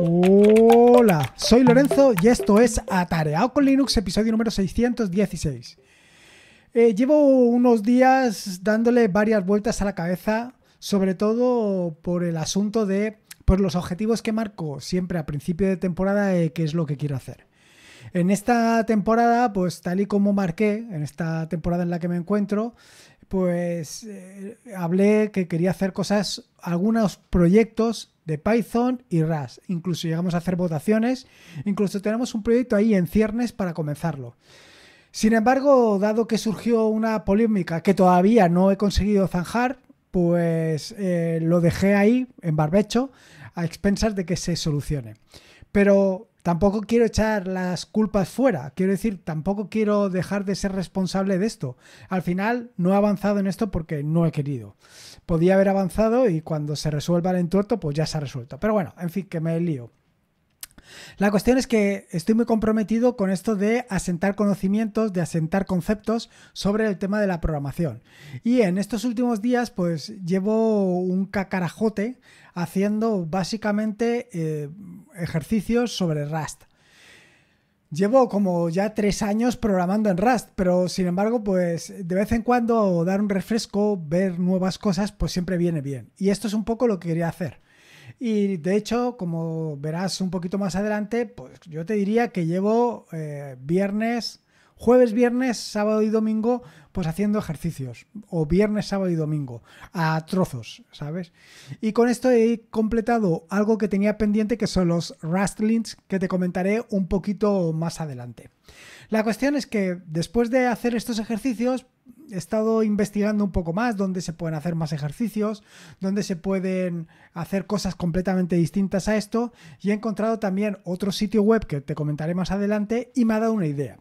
Hola, soy Lorenzo y esto es Atareado con Linux, episodio número 616. Eh, llevo unos días dándole varias vueltas a la cabeza, sobre todo por el asunto de por los objetivos que marco siempre a principio de temporada, qué es lo que quiero hacer. En esta temporada, pues tal y como marqué, en esta temporada en la que me encuentro, pues eh, hablé que quería hacer cosas, algunos proyectos de Python y RAS. Incluso llegamos a hacer votaciones, incluso tenemos un proyecto ahí en ciernes para comenzarlo. Sin embargo, dado que surgió una polémica que todavía no he conseguido zanjar, pues eh, lo dejé ahí en barbecho a expensas de que se solucione. Pero tampoco quiero echar las culpas fuera, quiero decir, tampoco quiero dejar de ser responsable de esto. Al final no he avanzado en esto porque no he querido. Podía haber avanzado y cuando se resuelva el entuerto, pues ya se ha resuelto. Pero bueno, en fin, que me lío. La cuestión es que estoy muy comprometido con esto de asentar conocimientos, de asentar conceptos sobre el tema de la programación. Y en estos últimos días, pues llevo un cacarajote haciendo básicamente eh, ejercicios sobre Rust. Llevo como ya tres años programando en Rust, pero sin embargo, pues de vez en cuando dar un refresco, ver nuevas cosas, pues siempre viene bien. Y esto es un poco lo que quería hacer. Y de hecho, como verás un poquito más adelante, pues yo te diría que llevo eh, viernes, jueves, viernes, sábado y domingo, pues haciendo ejercicios. O viernes, sábado y domingo. A trozos, ¿sabes? Y con esto he completado algo que tenía pendiente, que son los rustlings, que te comentaré un poquito más adelante. La cuestión es que después de hacer estos ejercicios, he estado investigando un poco más dónde se pueden hacer más ejercicios, dónde se pueden hacer cosas completamente distintas a esto y he encontrado también otro sitio web que te comentaré más adelante y me ha dado una idea.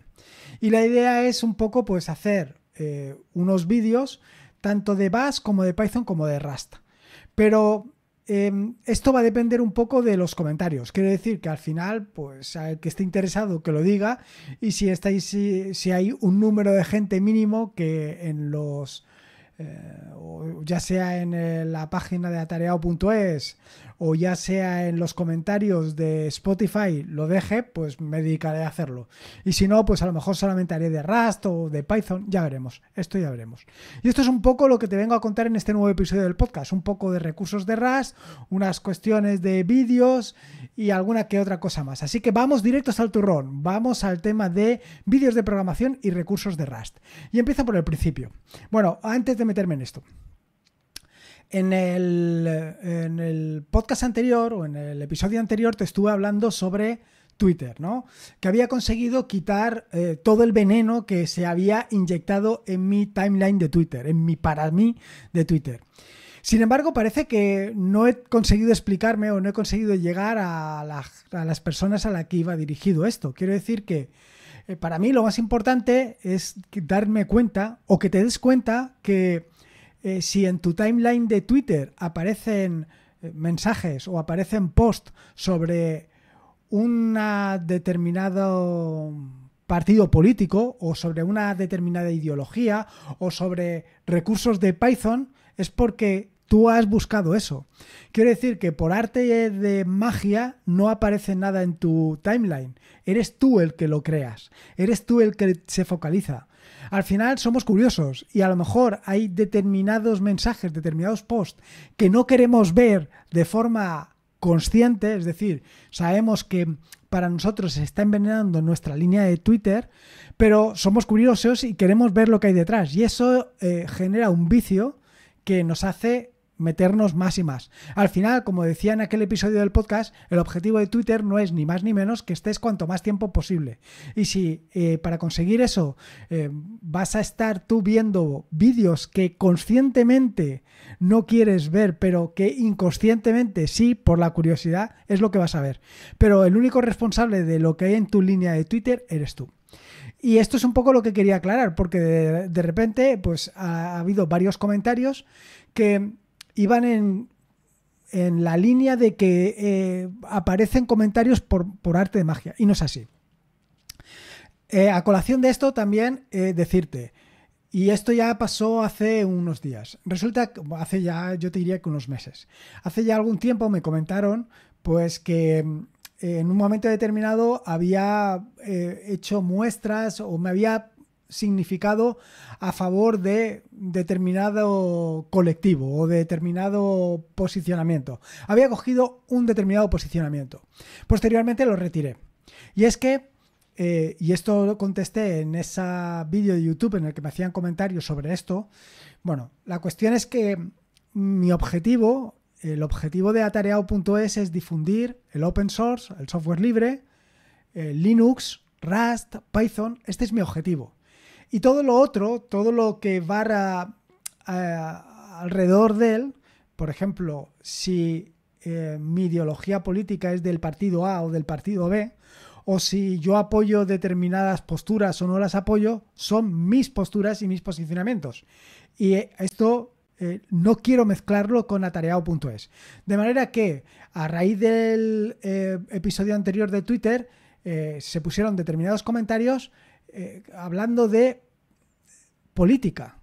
Y la idea es un poco pues hacer eh, unos vídeos tanto de Bash como de Python como de Rasta. Pero em, esto va a depender un poco de los comentarios. Quiero decir que al final, pues al que esté interesado que lo diga y si, estáis, si hay un número de gente mínimo que en los eh, o ya sea en eh, la página de atareado.es o ya sea en los comentarios de Spotify lo deje, pues me dedicaré a hacerlo. Y si no, pues a lo mejor solamente haré de Rust o de Python, ya veremos, esto ya veremos. Y esto es un poco lo que te vengo a contar en este nuevo episodio del podcast, un poco de recursos de Rust, unas cuestiones de vídeos y alguna que otra cosa más. Así que vamos directos al turrón, vamos al tema de vídeos de programación y recursos de Rust. Y empieza por el principio. Bueno, antes de meterme en esto. En el, podcast anterior o en el episodio anterior te estuve hablando sobre Twitter, ¿no? Que había conseguido quitar eh, todo el veneno que se había inyectado en mi timeline de Twitter, en mi para mí de Twitter. Sin embargo, parece que no he conseguido explicarme o no he conseguido llegar a las personas a las que iba dirigido esto. Quiero decir que eh, para mí lo más importante es darme cuenta o que te des cuenta que eh, si en tu timeline de Twitter aparecen eh, mensajes o aparecen posts sobre un determinado partido político o sobre una determinada ideología o sobre recursos de Python, es porque tú has buscado eso. Quiero decir que por arte de magia no aparece nada en tu timeline. Eres tú el que lo creas. Eres tú el que se focaliza. Al final somos curiosos y a lo mejor hay determinados mensajes, determinados posts que no queremos ver de forma consciente, es decir, sabemos que para nosotros se está envenenando nuestra línea de Twitter, pero somos curiosos y queremos ver lo que hay detrás y eso eh, genera un vicio que nos hace meternos más y más. Al final, como decía en aquel episodio del podcast, el objetivo de Twitter no es ni más ni menos que estés cuanto más tiempo posible. Y si eh, para conseguir eso eh, vas a estar tú viendo vídeos que conscientemente no quieres ver, pero que inconscientemente sí, por la curiosidad, es lo que vas a ver. Pero el único responsable de lo que hay en tu línea de Twitter eres tú. Y esto es un poco lo que quería aclarar, porque de, repente pues ha habido varios comentarios que iban en, la línea de que eh, aparecen comentarios por, arte de magia, y no es así. Eh, a colación de esto también eh, decirte, y esto ya pasó hace unos días, resulta que hace ya, yo te diría que unos meses, hace ya algún tiempo me comentaron pues que en un momento determinado había hecho muestras o me había significado a favor de determinado colectivo o determinado posicionamiento. Había cogido un determinado posicionamiento. Posteriormente lo retiré. Y es que, eh, y esto lo contesté en ese vídeo de YouTube en el que me hacían comentarios sobre esto, bueno, la cuestión es que mi objetivo, el objetivo de atareado.es es difundir el open source, el software libre, eh, Linux, Rust, Python, este es mi objetivo. Y todo lo otro, todo lo que barra eh, alrededor de él, por ejemplo, si eh, mi ideología política es del partido A o del partido B, o si yo apoyo determinadas posturas o no las apoyo, son mis posturas y mis posicionamientos. Y eh, esto no quiero mezclarlo con atareado.es. De manera que a raíz del episodio anterior de Twitter se pusieron determinados comentarios eh, hablando de política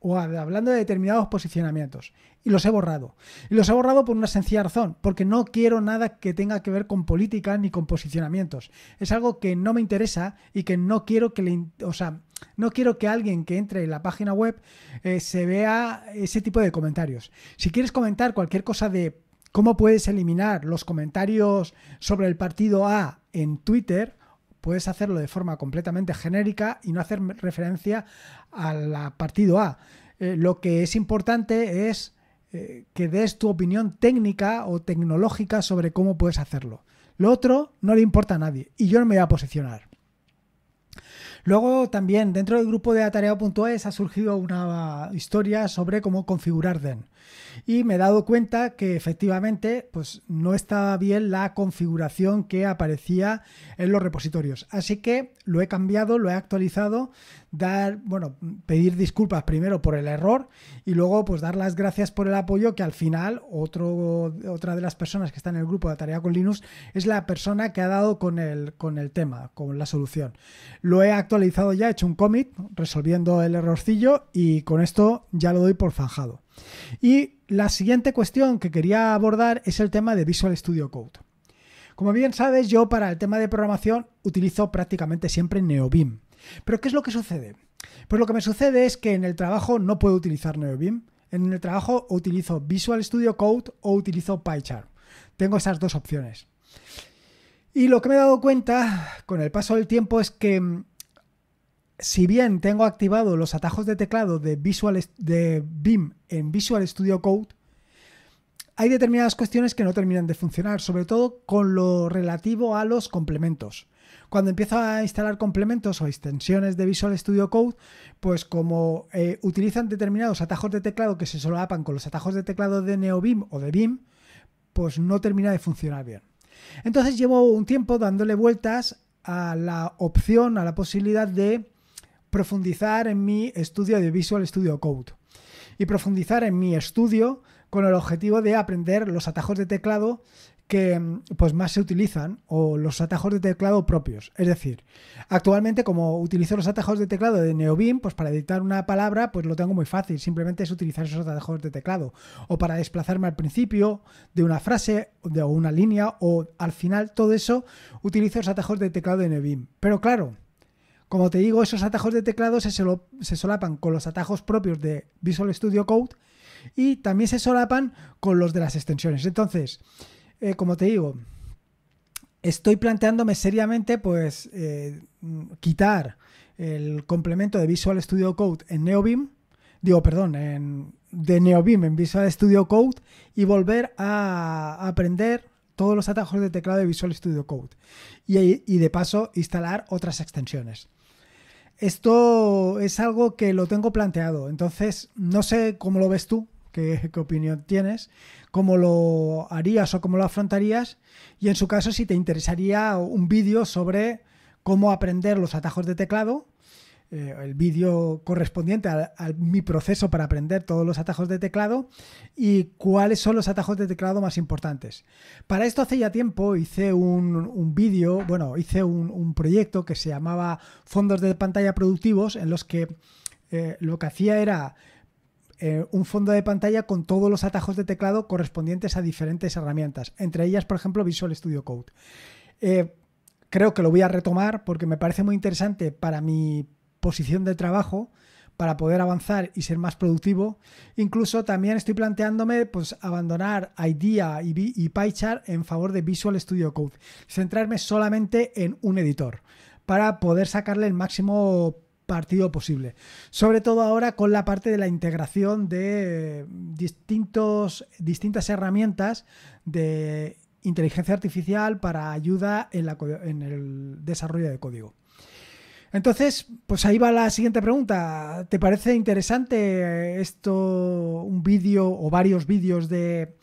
o hablando de determinados posicionamientos. Y los he borrado. Y los he borrado por una sencilla razón, porque no quiero nada que tenga que ver con política ni con posicionamientos. Es algo que no me interesa y que no quiero que le... O sea, no quiero que alguien que entre en la página web eh, se vea ese tipo de comentarios. Si quieres comentar cualquier cosa de cómo puedes eliminar los comentarios sobre el partido A en Twitter, puedes hacerlo de forma completamente genérica y no hacer referencia al partido A. Eh, lo que es importante es eh, que des tu opinión técnica o tecnológica sobre cómo puedes hacerlo. Lo otro no le importa a nadie y yo no me voy a posicionar. Luego también dentro del grupo de atareado.es ha surgido una historia sobre cómo configurar DEN y me he dado cuenta que efectivamente pues, no estaba bien la configuración que aparecía en los repositorios. Así que lo he cambiado, lo he actualizado, dar, bueno, pedir disculpas primero por el error y luego pues dar las gracias por el apoyo que al final otro, otra de las personas que está en el grupo de tarea con Linux es la persona que ha dado con el, con el tema, con la solución. Lo he actualizado ya, he hecho un commit resolviendo el errorcillo y con esto ya lo doy por zanjado. Y la siguiente cuestión que quería abordar es el tema de Visual Studio Code. Como bien sabes, yo para el tema de programación utilizo prácticamente siempre Neobim Pero ¿qué es lo que sucede? Pues lo que me sucede es que en el trabajo no puedo utilizar Neobim En el trabajo utilizo Visual Studio Code o utilizo PyCharm. Tengo esas dos opciones. Y lo que me he dado cuenta con el paso del tiempo es que mm, si bien tengo activado los atajos de teclado de, Visual, de BIM en Visual Studio Code, hay determinadas cuestiones que no terminan de funcionar, sobre todo con lo relativo a los complementos. Cuando empiezo a instalar complementos o extensiones de Visual Studio Code, pues como eh, utilizan determinados atajos de teclado que se solapan con los atajos de teclado de NeoBIM o de BIM, pues no termina de funcionar bien. Entonces llevo un tiempo dándole vueltas a la opción, a la posibilidad de profundizar en mi estudio de Visual Studio Code y profundizar en mi estudio con el objetivo de aprender los atajos de teclado que mm, pues más se utilizan o los atajos de teclado propios. Es decir, actualmente como utilizo los atajos de teclado de NeoBeam, pues para editar una palabra pues lo tengo muy fácil, simplemente es utilizar esos atajos de teclado o para desplazarme al principio de una frase de, o una línea o al final todo eso utilizo los atajos de teclado de NeoBeam. Pero claro, como te digo, esos atajos de teclado se, solapan con los atajos propios de Visual Studio Code y también se solapan con los de las extensiones. Entonces, eh, como te digo, estoy planteándome seriamente pues eh, quitar el complemento de Visual Studio Code en NeoBim. digo, perdón, en, de en Visual Studio Code y volver a aprender todos los atajos de teclado de Visual Studio Code y de paso instalar otras extensiones. Esto es algo que lo tengo planteado, entonces no sé cómo lo ves tú, qué, opinión tienes, cómo lo harías o cómo lo afrontarías y en su caso si te interesaría un vídeo sobre cómo aprender los atajos de teclado eh, el vídeo correspondiente a, mi proceso para aprender todos los atajos de teclado y cuáles son los atajos de teclado más importantes. Para esto hace ya tiempo hice un, vídeo, bueno, hice un, proyecto que se llamaba Fondos de pantalla productivos en los que eh, lo que hacía era eh, un fondo de pantalla con todos los atajos de teclado correspondientes a diferentes herramientas, entre ellas, por ejemplo, Visual Studio Code creo que lo voy a retomar porque me parece muy interesante para mi posición de trabajo para poder avanzar y ser más productivo. Incluso también estoy planteándome pues, abandonar IDEA y, y PyChart en favor de Visual Studio Code, centrarme solamente en un editor para poder sacarle el máximo partido posible. Sobre todo ahora con la parte de la integración de distintos, distintas herramientas de inteligencia artificial para ayuda en, en el desarrollo de código. Entonces, pues ahí va la siguiente pregunta. ¿Te parece interesante esto, un vídeo o varios vídeos de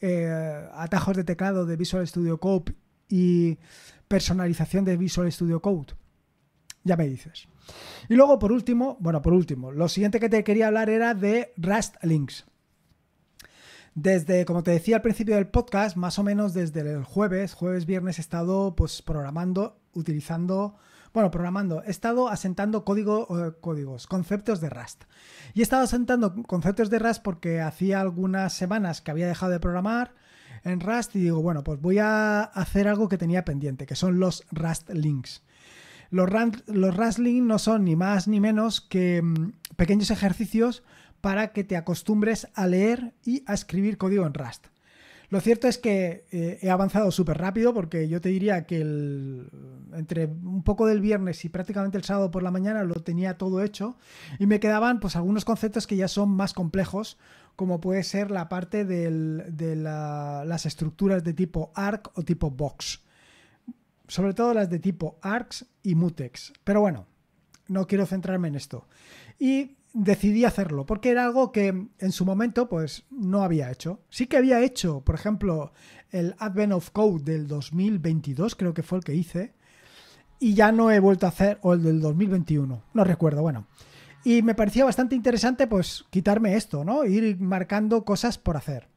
eh, atajos de teclado de Visual Studio Code y personalización de Visual Studio Code? Ya me dices. Y luego, por último, bueno, por último, lo siguiente que te quería hablar era de Rust Links. Desde, como te decía al principio del podcast, más o menos desde el jueves, jueves, viernes, he estado pues programando, utilizando bueno, programando. He estado asentando código, eh, códigos, conceptos de Rust. Y he estado asentando conceptos de Rust porque hacía algunas semanas que había dejado de programar en Rust y digo, bueno, pues voy a hacer algo que tenía pendiente, que son los Rust Links. Los, los Rust Links no son ni más ni menos que mm, pequeños ejercicios para que te acostumbres a leer y a escribir código en Rust. Lo cierto es que eh, he avanzado súper rápido porque yo te diría que entre un poco del viernes y prácticamente el sábado por la mañana lo tenía todo hecho y me quedaban pues algunos conceptos que ya son más complejos como puede ser la parte de las estructuras de tipo arc o tipo box. Sobre todo las de tipo arcs y mutex. Pero bueno, no quiero centrarme en esto. Y decidí hacerlo, porque era algo que en su momento pues no había hecho. Sí que había hecho, por ejemplo, el Advent of Code del 2022, creo que fue el que hice, y ya no he vuelto a hacer, o el del 2021, no recuerdo, bueno. Y me parecía bastante interesante pues quitarme esto, ¿no? Ir marcando cosas por hacer.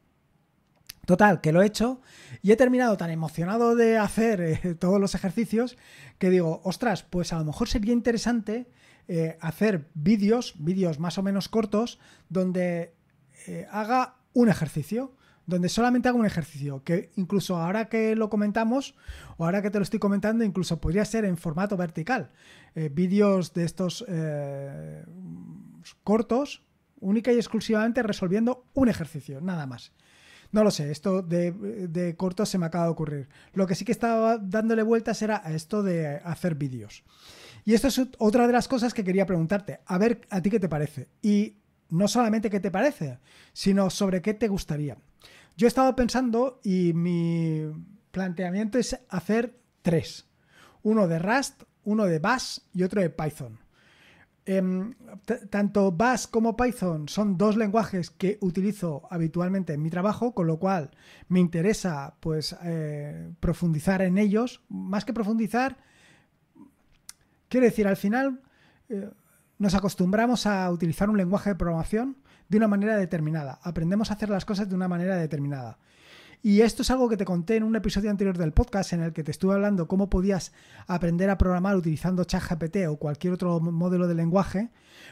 Total, que lo he hecho y he terminado tan emocionado de hacer eh, todos los ejercicios que digo, ostras, pues a lo mejor sería interesante eh, hacer vídeos, vídeos más o menos cortos, donde eh, haga un ejercicio, donde solamente haga un ejercicio, que incluso ahora que lo comentamos, o ahora que te lo estoy comentando, incluso podría ser en formato vertical. Eh, vídeos de estos cortos, única y exclusivamente resolviendo un ejercicio, nada más. No lo sé, esto de, de, cortos se me acaba de ocurrir. Lo que sí que estaba dándole vueltas era a esto de hacer vídeos. Y esto es otra de las cosas que quería preguntarte. A ver, ¿a ti qué te parece? Y no solamente qué te parece, sino sobre qué te gustaría. Yo he estado pensando y mi planteamiento es hacer tres. Uno de Rust, uno de Bash y otro de Python. Em, tanto Bash como Python son dos lenguajes que utilizo habitualmente en mi trabajo, con lo cual me interesa pues eh, profundizar en ellos. Más que profundizar, Quiero decir, al final eh, nos acostumbramos a utilizar un lenguaje de programación de una manera determinada. Aprendemos a hacer las cosas de una manera determinada. Y esto es algo que te conté en un episodio anterior del podcast en el que te estuve hablando cómo podías aprender a programar utilizando ChatGPT o cualquier otro modelo de lenguaje,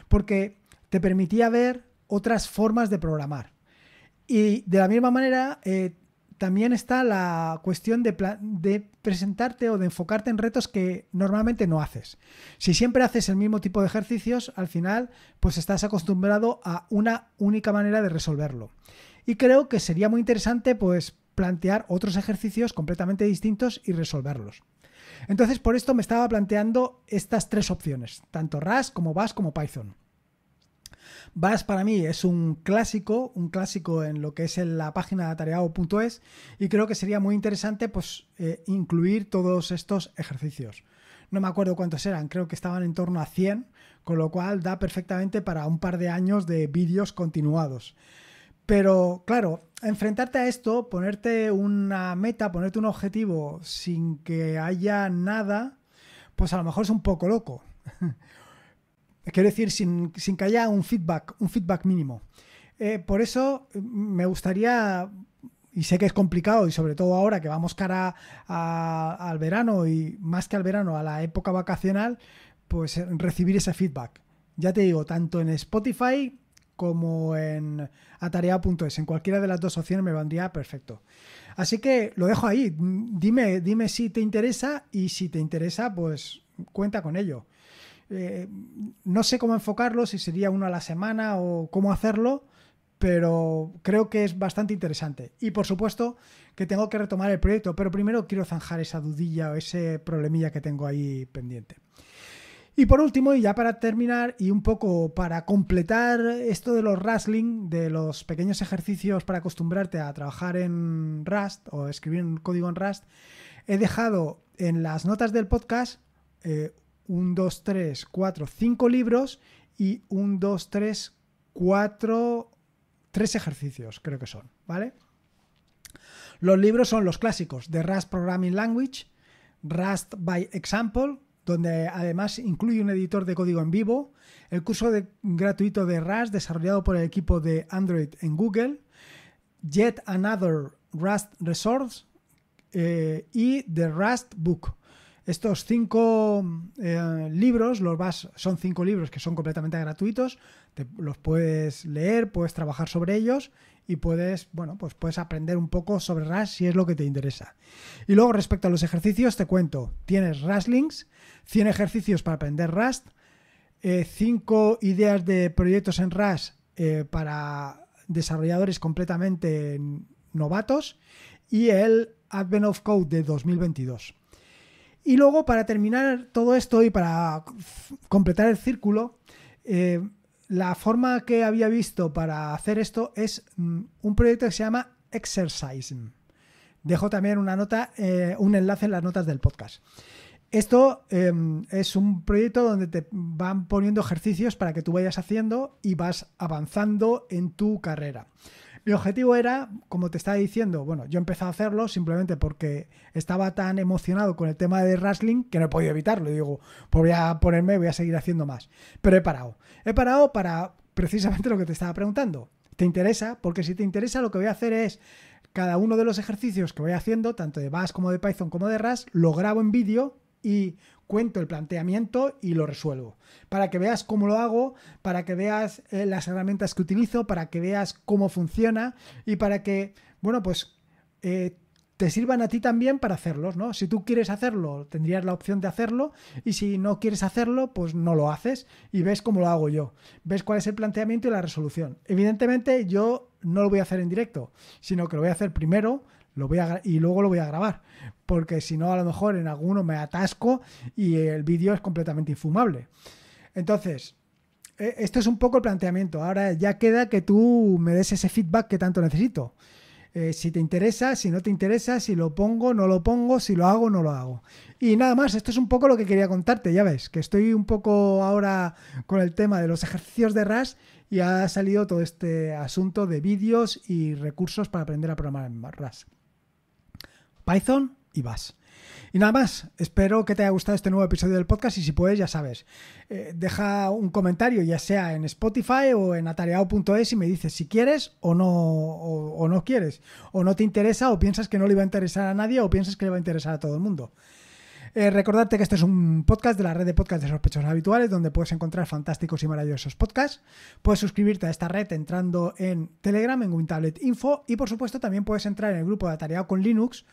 porque te permitía ver otras formas de programar. Y de la misma manera, eh, también está la cuestión de, presentarte o de enfocarte en retos que normalmente no haces. Si siempre haces el mismo tipo de ejercicios, al final pues estás acostumbrado a una única manera de resolverlo. Y creo que sería muy interesante pues plantear otros ejercicios completamente distintos y resolverlos. Entonces por esto me estaba planteando estas tres opciones, tanto RAS como BAS, como Python vas para mí es un clásico, un clásico en lo que es en la página de atareado.es y creo que sería muy interesante pues, eh, incluir todos estos ejercicios. No me acuerdo cuántos eran, creo que estaban en torno a 100, con lo cual da perfectamente para un par de años de vídeos continuados. Pero claro, enfrentarte a esto, ponerte una meta, ponerte un objetivo sin que haya nada, pues a lo mejor es un poco loco. Quiero decir, sin, sin que haya un feedback, un feedback mínimo. Eh, por eso eh, me gustaría, y sé que es complicado, y sobre todo ahora que vamos cara al verano y más que al verano, a la época vacacional, pues eh, recibir ese feedback. Ya te digo, tanto en Spotify como en atarea.es. En cualquiera de las dos opciones me vendría perfecto. Así que lo dejo ahí. Dime, dime si te interesa y si te interesa, pues cuenta con ello. Eh, no sé cómo enfocarlo, si sería uno a la semana o cómo hacerlo, pero creo que es bastante interesante. Y por supuesto que tengo que retomar el proyecto, pero primero quiero zanjar esa dudilla o ese problemilla que tengo ahí pendiente. Y por último, y ya para terminar, y un poco para completar esto de los Rustling, de los pequeños ejercicios para acostumbrarte a trabajar en Rust o escribir un código en Rust, he dejado en las notas del podcast eh, 1, 2, 3, 4, 5 libros y 1, 2, 3, 4, 3 ejercicios, creo que son, ¿vale? Los libros son los clásicos de Rust Programming Language, Rust by Example, donde además incluye un editor de código en vivo, el curso de, gratuito de Rust desarrollado por el equipo de Android en Google, Yet Another Rust Resource eh, y The Rust Book, estos cinco eh, libros, los vas, son cinco libros que son completamente gratuitos, los puedes leer, puedes trabajar sobre ellos y puedes, bueno, pues puedes aprender un poco sobre RAS si es lo que te interesa. Y luego respecto a los ejercicios, te cuento, tienes RASLinks, 100 ejercicios para aprender Rust, 5 eh, ideas de proyectos en Rust eh, para desarrolladores completamente novatos y el Advent of Code de 2022. Y luego, para terminar todo esto y para completar el círculo, eh, la forma que había visto para hacer esto es mm, un proyecto que se llama Exercising. Dejo también una nota, eh, un enlace en las notas del podcast. Esto em, es un proyecto donde te van poniendo ejercicios para que tú vayas haciendo y vas avanzando en tu carrera. Mi objetivo era, como te estaba diciendo, bueno, yo empecé a hacerlo simplemente porque estaba tan emocionado con el tema de wrestling que no he podido evitarlo. digo, pues voy a ponerme, voy a seguir haciendo más. Pero he parado. He parado para precisamente lo que te estaba preguntando. ¿Te interesa? Porque si te interesa, lo que voy a hacer es cada uno de los ejercicios que voy haciendo, tanto de Bass como de Python como de RAS, lo grabo en vídeo y cuento el planteamiento y lo resuelvo. Para que veas cómo lo hago, para que veas eh, las herramientas que utilizo, para que veas cómo funciona y para que, bueno, pues eh, te sirvan a ti también para hacerlos, ¿no? Si tú quieres hacerlo, tendrías la opción de hacerlo y si no quieres hacerlo, pues no lo haces y ves cómo lo hago yo, ves cuál es el planteamiento y la resolución. Evidentemente yo no lo voy a hacer en directo, sino que lo voy a hacer primero lo voy a, y luego lo voy a grabar porque si no a lo mejor en alguno me atasco y el vídeo es completamente infumable. Entonces, e, esto es un poco el planteamiento. Ahora ya queda que tú me des ese feedback que tanto necesito. Eh, si te interesa, si no te interesa, si lo pongo, no lo pongo, si lo hago, no lo hago. Y nada más, esto es un poco lo que quería contarte, ya ves, que estoy un poco ahora con el tema de los ejercicios de RAS y ha salido todo este asunto de vídeos y recursos para aprender a programar en RAS. Python, y nada más, espero que te haya gustado este nuevo episodio del podcast y si puedes, ya sabes, eh, deja un comentario ya sea en Spotify o en atareado.es y me dices si quieres o no, o, no quieres, o no te interesa o piensas que no le va a interesar a nadie o piensas que le va a interesar a todo el mundo. Eh, recordarte que este es un podcast de la red de podcasts de sospechosos habituales, donde puedes encontrar fantásticos y maravillosos podcasts. Puedes suscribirte a esta red entrando en Telegram, en WinTablet Info, y por supuesto también puedes entrar en el grupo de Atareado con Linux,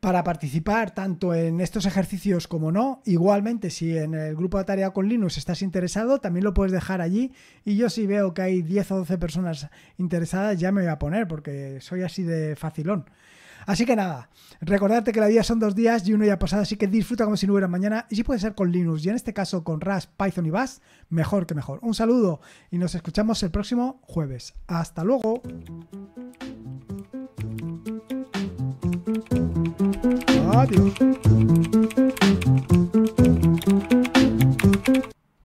para participar tanto en estos ejercicios como no. Igualmente, si en el grupo de tarea con Linux estás interesado, también lo puedes dejar allí. Y yo si veo que hay 10 o 12 personas interesadas, ya me voy a poner porque soy así de facilón. Así que nada, recordarte que la vida son dos días y uno ya pasado, así que disfruta como si no hubiera mañana. Y si puede ser con Linux, y en este caso con RAS, Python y Bash, mejor que mejor. Un saludo y nos escuchamos el próximo jueves. Hasta luego. rádio.